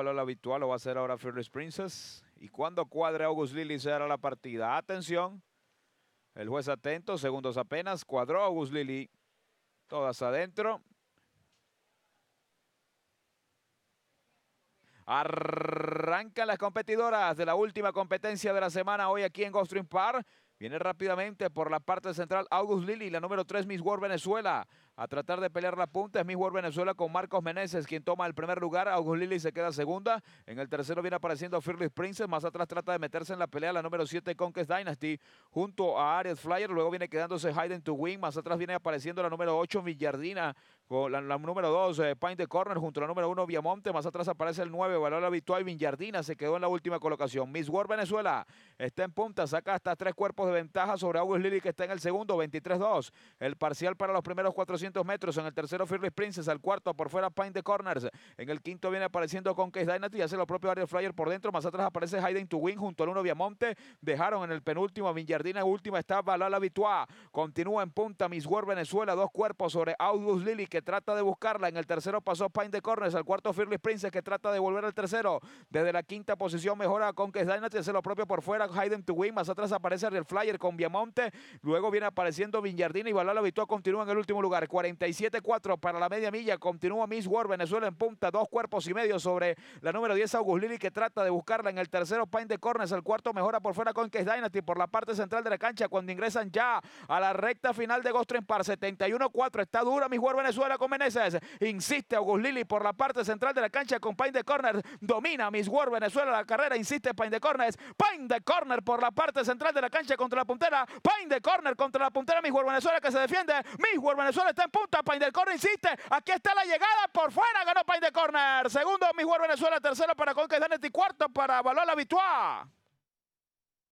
la habitual lo va a hacer ahora Fearless Princess. Y cuando cuadre August Lily se hará la partida. Atención. El juez atento, segundos apenas. Cuadró August Lili. Todas adentro. Arrancan las competidoras de la última competencia de la semana hoy aquí en Ghost Park. Viene rápidamente por la parte central August Lili, la número 3 Miss World Venezuela. A tratar de pelear la punta es Miss World Venezuela con Marcos Meneses, quien toma el primer lugar. August Lili se queda segunda. En el tercero viene apareciendo Fearless Princess. Más atrás trata de meterse en la pelea la número 7 Conquest Dynasty junto a Aries Flyer. Luego viene quedándose Hayden to Win. Más atrás viene apareciendo la número 8 Villardina la, número 2, Pine de Corner, junto a la número 1, Viamonte. Más atrás aparece el 9, valor y Villardina. Se quedó en la última colocación. Miss World Venezuela está en punta, saca hasta tres cuerpos de ventaja sobre August Lily que está en el segundo, 23-2. El parcial para los primeros 400 metros. En el tercero, Fearless Princess. Al cuarto, por fuera, Pine de Corners. En el quinto viene apareciendo Conquest Dynasty. Y hace lo propio Ariel Flyer por dentro. Más atrás aparece Hayden to Win junto al 1 Viamonte. Dejaron en el penúltimo a Villardina. Última está Valor habitual. Continúa en punta Miss World Venezuela. Dos cuerpos sobre August Lily que trata de buscarla. En el tercero pasó Pine de Corners. Al cuarto Fearless Princess que trata de volver al tercero. Desde la quinta posición mejora con Dynasty. Se lo propio por fuera. Hayden to win. Más atrás aparece Real Flyer con Viamonte. Luego viene apareciendo Villardina y Balala Vitoa continúa en el último lugar. 47-4 para la media milla. Continúa Miss War Venezuela en punta. Dos cuerpos y medio sobre la número 10 August Lili que trata de buscarla. En el tercero Pine de Corners. El cuarto mejora por fuera con Dynasty por la parte central de la cancha. Cuando ingresan ya a la recta final de en Par. 71-4. Está dura Miss War Venezuela con Insiste August Lili por la parte central de la cancha con Pain de Corner. Domina Miss World Venezuela la carrera. Insiste Pain de Corners. Pain de Corner por la parte central de la cancha contra la puntera. Pain de Corner contra la puntera Miss World Venezuela que se defiende. Miss World Venezuela está en punta. Pain de Corner insiste. Aquí está la llegada por fuera. Ganó Pain de Corner. Segundo Miss World Venezuela. Tercero para Conca y Cuarto para Valor Habitual.